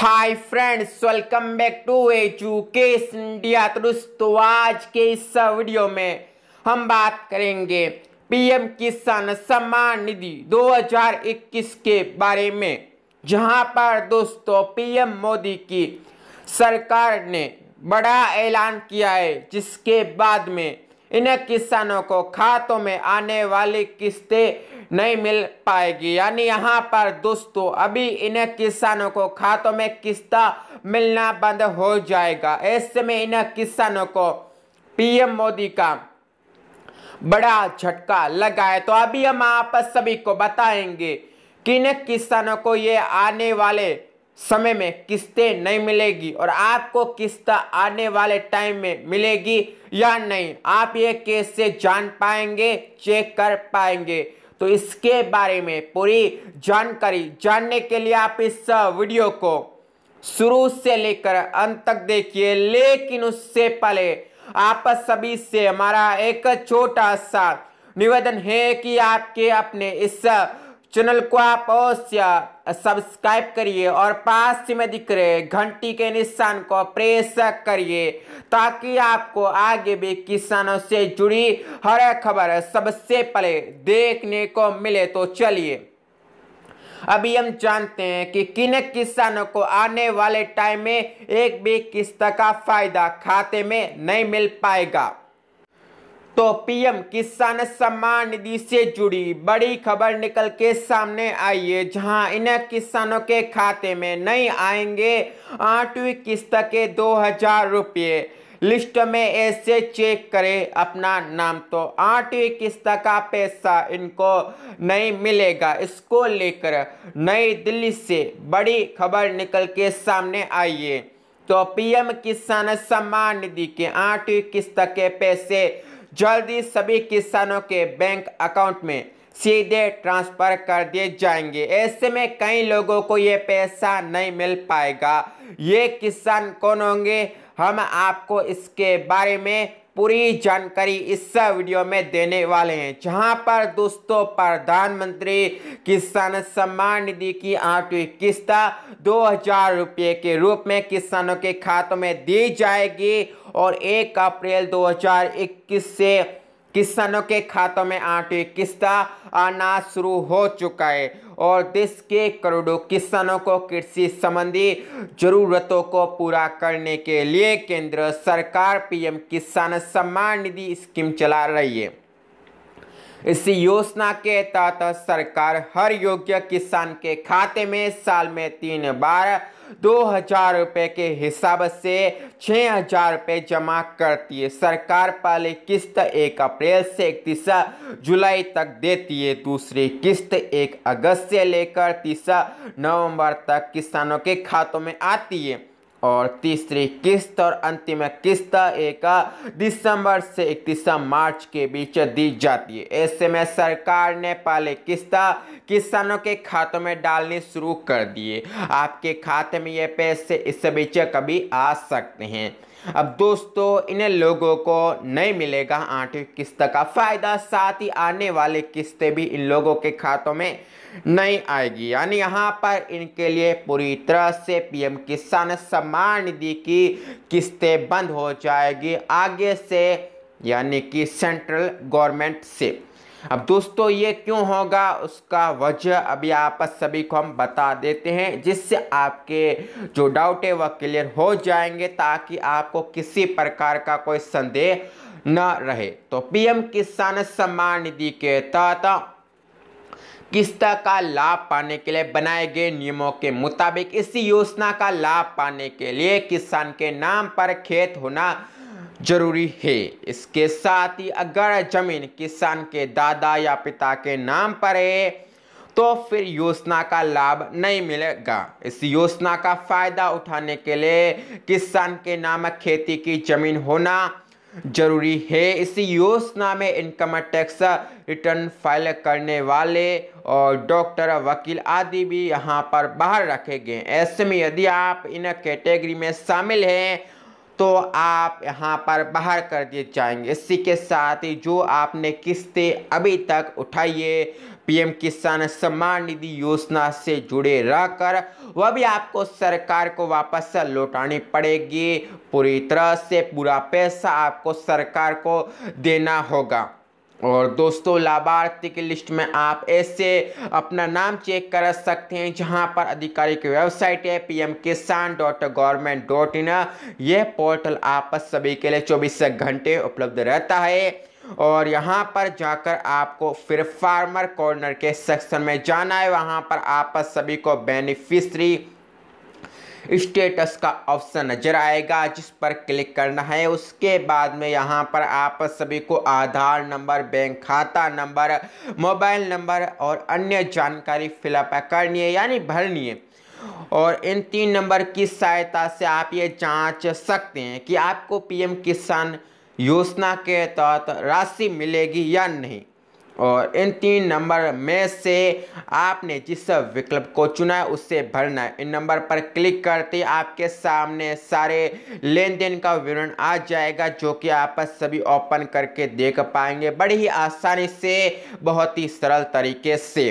hi friends welcome back to education India तो दोस्तों आज के इस वीडियो में हम बात करेंगे पीएम किसान सम्मान निधि 2021 के बारे में जहां पर दोस्तों पीएम मोदी की सरकार ने बड़ा ऐलान किया है जिसके बाद में इन किसानों को खातों में आने वाली किस्तें नहीं मिल पाएगी यानी यहाँ पर दोस्तों अभी इन किसानों को खातों में किस्ता मिलना बंद हो जाएगा ऐसे में इन किसानों को पीएम मोदी का बड़ा झटका लगा है तो अभी हम आप सभी को बताएंगे कि इन किसानों को ये आने वाले समय में किस्तें नहीं मिलेगी और आपको किस्त आने वाले टाइम में मिलेगी या नहीं आप ये कैसे जान पाएंगे चेक कर पाएंगे तो इसके बारे में पूरी जानकारी जानने के लिए आप इस वीडियो को शुरू से लेकर अंत तक देखिए लेकिन उससे पहले आप सभी से हमारा एक छोटा सा निवेदन है कि आपके अपने इस चैनल को आप अवश्य सब्सक्राइब करिए और पास में दिख रहे घंटी के निशान को प्रेस करिए ताकि आपको आगे भी किसानों से जुड़ी हर खबर सबसे पहले देखने को मिले तो चलिए अभी हम जानते हैं कि किन किसानों को आने वाले टाइम में एक भी किस्त का फायदा खाते में नहीं मिल पाएगा तो पीएम किसान सम्मान निधि से जुड़ी बड़ी खबर निकल के सामने आई है जहां इन किसानों के खाते में नहीं आएंगे आठवीं किस्त के दो हजार रुपये लिस्ट में ऐसे चेक करें अपना नाम तो आठवीं किस्त का पैसा इनको नहीं मिलेगा इसको लेकर नई दिल्ली से बड़ी खबर निकल के सामने आई है तो पीएम किसान सम्मान निधि के आठवीं किस्त के पैसे जल्दी सभी किसानों के बैंक अकाउंट में सीधे ट्रांसफ़र कर दिए जाएंगे ऐसे में कई लोगों को ये पैसा नहीं मिल पाएगा ये किसान कौन होंगे हम आपको इसके बारे में पूरी जानकारी इस वीडियो में देने वाले हैं जहां पर दोस्तों प्रधानमंत्री किसान सम्मान निधि की आठवीं किस्त दो हजार रुपये के रूप में किसानों के खातों में दी जाएगी और एक अप्रैल 2021 से किसानों के खातों में आठवीं किस्ता आना शुरू हो चुका है और देश के करोड़ों किसानों को कृषि संबंधी जरूरतों को पूरा करने के लिए केंद्र सरकार पीएम किसान सम्मान निधि स्कीम चला रही है इस योजना के तहत सरकार हर योग्य किसान के खाते में साल में तीन बार दो हजार रुपये के हिसाब से छः हजार रुपये जमा करती है सरकार पहले किस्त एक अप्रैल से इकतीस जुलाई तक देती है दूसरी किस्त एक अगस्त से लेकर तीसरा नवंबर तक किसानों के खातों में आती है और तीसरी किस्त और अंतिम किस्त एक दिसंबर से इकतीस मार्च के बीच दी जाती है ऐसे में सरकार ने पहले किस्त किसानों के खातों में डालनी शुरू कर दिए आपके खाते में ये पैसे इस बीच कभी आ सकते हैं अब दोस्तों इन लोगों को नहीं मिलेगा आठवीं किस्त का फ़ायदा साथ ही आने वाले किस्तें भी इन लोगों के खातों में नहीं आएगी यानी यहाँ पर इनके लिए पूरी तरह से पीएम किसान सम्मान निधि की किस्तें बंद हो जाएगी आगे से यानी कि सेंट्रल गवर्नमेंट से अब दोस्तों ये क्यों होगा उसका वजह अभी आप सभी को हम बता देते हैं जिससे आपके जो डाउट है वह क्लियर हो जाएंगे ताकि आपको किसी प्रकार का कोई संदेह न रहे तो पीएम किसान सम्मान निधि के तहत किस्त का लाभ पाने के लिए बनाए गए नियमों के मुताबिक इसी योजना का लाभ पाने के लिए किसान के नाम पर खेत होना जरूरी है इसके साथ ही अगर जमीन किसान के दादा या पिता के नाम पर है तो फिर योजना का लाभ नहीं मिलेगा इस योजना का फायदा उठाने के लिए किसान के नाम खेती की जमीन होना जरूरी है इसी योजना में इनकम टैक्स रिटर्न फाइल करने वाले और डॉक्टर वकील आदि भी यहाँ पर बाहर रखे गए ऐसे में यदि आप इन कैटेगरी में शामिल हैं तो आप यहाँ पर बाहर कर दिए जाएंगे इसी के साथ ही जो आपने किस्तें अभी तक उठाइए पीएम किसान सम्मान निधि योजना से जुड़े रहकर वह भी आपको सरकार को वापस लौटानी पड़ेगी पूरी तरह से पूरा पैसा आपको सरकार को देना होगा और दोस्तों लाभार्थी की लिस्ट में आप ऐसे अपना नाम चेक कर सकते हैं जहां पर अधिकारी की वेबसाइट है एम किसान डॉट गवर्नमेंट डॉट इन यह पोर्टल आप सभी के लिए चौबीस घंटे उपलब्ध रहता है और यहाँ पर जाकर आपको फिर फार्मर कॉर्नर के सेक्शन में जाना है वहाँ पर आप सभी को बेनिफिशरी स्टेटस का ऑप्शन नज़र आएगा जिस पर क्लिक करना है उसके बाद में यहाँ पर आप सभी को आधार नंबर बैंक खाता नंबर मोबाइल नंबर और अन्य जानकारी फिलअप करनी है यानी भरनी है और इन तीन नंबर की सहायता से आप ये जांच सकते हैं कि आपको पीएम किसान योजना के तहत राशि मिलेगी या नहीं और इन तीन नंबर में से आपने जिस विकल्प को चुना है उससे भरना है इन नंबर पर क्लिक करते आपके सामने सारे लेन देन का विवरण आ जाएगा जो कि आप सभी ओपन करके देख पाएंगे बड़ी ही आसानी से बहुत ही सरल तरीके से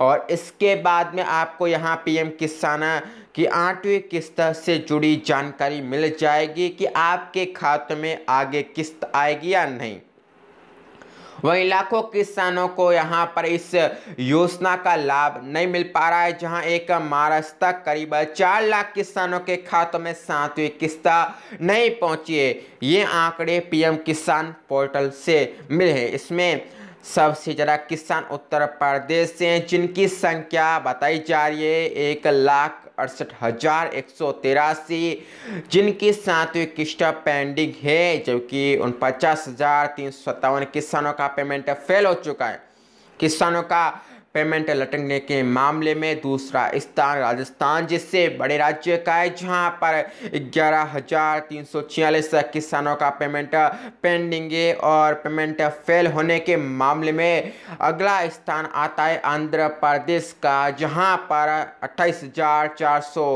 और इसके बाद में आपको यहाँ पीएम किसान कि आठवीं किस्त से जुड़ी जानकारी मिल जाएगी कि आपके खाते में आगे किस्त आएगी या नहीं वहीं लाखों किसानों को यहाँ पर इस योजना का लाभ नहीं मिल पा रहा है जहाँ एक मार्च तक करीब चार लाख किसानों के खातों में सातवीं किस्त नहीं पहुँची है ये आंकड़े पीएम किसान पोर्टल से मिले हैं इसमें सबसे ज़्यादा किसान उत्तर प्रदेश से हैं जिनकी संख्या बताई जा रही है एक लाख अड़सठ हज़ार एक सौ तिरासी जिनकी सातवीं किस्त पेंडिंग है जबकि उन पचास हज़ार तीन सौ सत्तावन किसानों का पेमेंट फेल हो चुका है किसानों का पेमेंट लटकने के मामले में दूसरा स्थान राजस्थान जिससे बड़े राज्य का है जहाँ पर ग्यारह हजार तीन सौ छियालीस किसानों का पेमेंट पेंडिंग है और पेमेंट फेल होने के मामले में अगला स्थान आता है आंध्र प्रदेश का जहाँ पर अट्ठाईस हजार चार सौ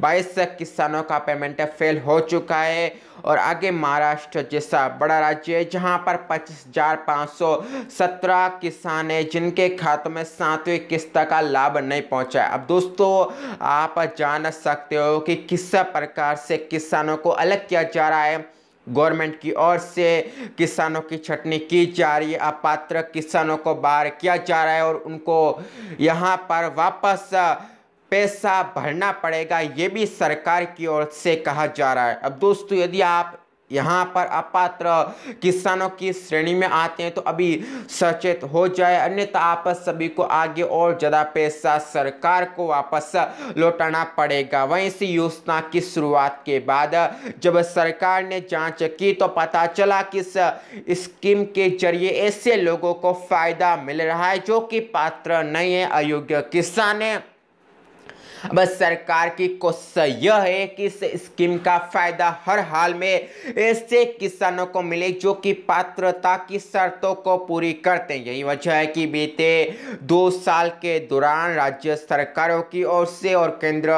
बाईस किसानों का पेमेंट फेल हो चुका है और आगे महाराष्ट्र जैसा बड़ा राज्य है जहाँ पर पच्चीस हजार पाँच सौ सत्रह किसान है जिनके खातों में सातवें किस्त का लाभ नहीं पहुंचा है अब दोस्तों आप जान सकते हो कि किस प्रकार से किसानों को अलग किया जा रहा है गवर्नमेंट की ओर से किसानों की छटनी की जा रही है अपात्र किसानों को बाहर किया जा रहा है और उनको यहाँ पर वापस पैसा भरना पड़ेगा ये भी सरकार की ओर से कहा जा रहा है अब दोस्तों यदि आप यहाँ पर अपात्र किसानों की श्रेणी में आते हैं तो अभी सचेत हो जाए अन्यथा आप सभी को आगे और ज़्यादा पैसा सरकार को वापस लौटाना पड़ेगा वहीं इस योजना की शुरुआत के बाद जब सरकार ने जांच की तो पता चला कि इस स्कीम के जरिए ऐसे लोगों को फायदा मिल रहा है जो कि पात्र नहीं है अयोग्य किसान है बस सरकार की कोशिश यह है कि इस स्कीम का फायदा हर हाल में ऐसे किसानों को मिले जो कि पात्रता की शर्तों को पूरी करते हैं यही वजह है कि बीते दो साल के दौरान राज्य सरकारों की ओर से और केंद्र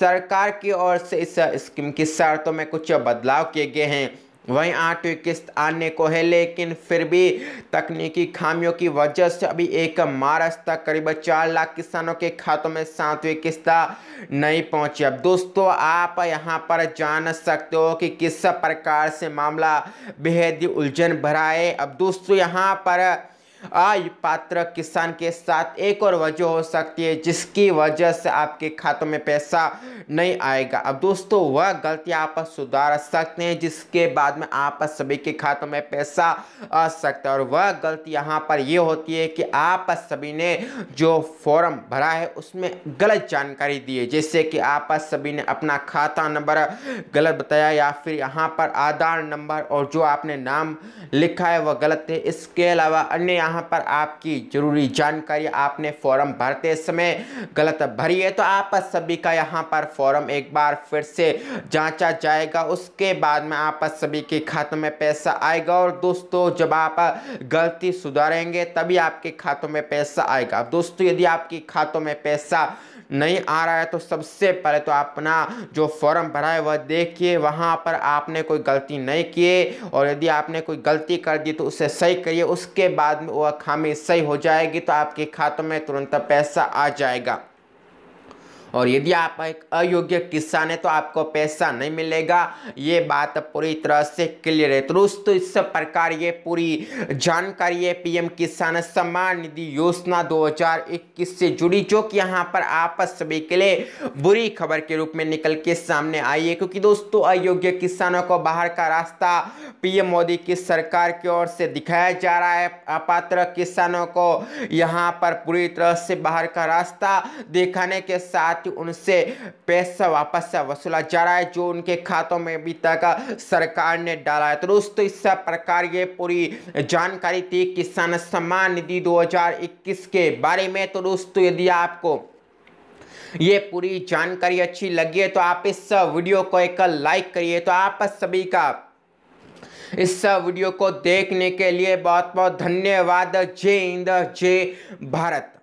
सरकार की ओर से इस स्कीम की शर्तों में कुछ बदलाव किए गए हैं वहीं आठवीं किस्त आने को है लेकिन फिर भी तकनीकी खामियों की वजह से अभी एक मार्च तक करीब चार लाख किसानों के खातों में सातवीं किस्त नहीं पहुंची अब दोस्तों आप यहां पर जान सकते हो कि किस प्रकार से मामला बेहद ही उलझन भरा है अब दोस्तों यहां पर आय पात्र किसान के साथ एक और वजह हो सकती है जिसकी वजह से आपके खातों में पैसा नहीं आएगा अब दोस्तों वह गलतियाँ आप सुधार सकते हैं जिसके बाद में आप सभी के खातों में पैसा आ सकता है और वह गलती यहाँ पर यह होती है कि आप सभी ने जो फॉर्म भरा है उसमें गलत जानकारी दी है जैसे कि आप सभी ने अपना खाता नंबर गलत बताया या फिर यहाँ पर आधार नंबर और जो आपने नाम लिखा है वह गलत है इसके अलावा अन्य यहाँ यहाँ पर आपकी जरूरी जानकारी आपने फॉर्म भरते समय गलत भरी है तो आप सभी का यहाँ पर फॉर्म एक बार फिर से जांचा जाएगा उसके बाद में आप सभी के खातों में पैसा आएगा और दोस्तों जब आप गलती सुधारेंगे तभी आपके खातों में पैसा आएगा दोस्तों यदि आपके खातों में पैसा नहीं आ रहा है तो सबसे पहले तो अपना जो फॉर्म भरा है वह देखिए वहाँ पर आपने कोई गलती नहीं की और यदि आपने कोई गलती कर दी तो उसे सही करिए उसके बाद में वह खामी सही हो जाएगी तो आपके खातों में तुरंत पैसा आ जाएगा और यदि आप एक अयोग्य किसान है तो आपको पैसा नहीं मिलेगा ये बात पूरी तरह से क्लियर है तो दोस्तों इस प्रकार ये पूरी जानकारी है पीएम किसान सम्मान निधि योजना 2021 से जुड़ी जो कि यहाँ पर आप सभी के लिए बुरी खबर के रूप में निकल के सामने आई है क्योंकि दोस्तों अयोग्य किसानों को बाहर का रास्ता पीएम मोदी की सरकार की ओर से दिखाया जा रहा है अपात्र किसानों को यहाँ पर पूरी तरह से बाहर का रास्ता दिखाने के साथ साथ ही उनसे पैसा वापस से वसूला जा रहा है जो उनके खातों में अभी तक सरकार ने डाला है तो दोस्तों इस प्रकार ये पूरी जानकारी थी किसान सम्मान निधि 2021 के बारे में तो दोस्तों यदि आपको ये पूरी जानकारी अच्छी लगी है तो आप इस वीडियो को एक लाइक करिए तो आप सभी का इस वीडियो को देखने के लिए बहुत बहुत धन्यवाद जय हिंद जय भारत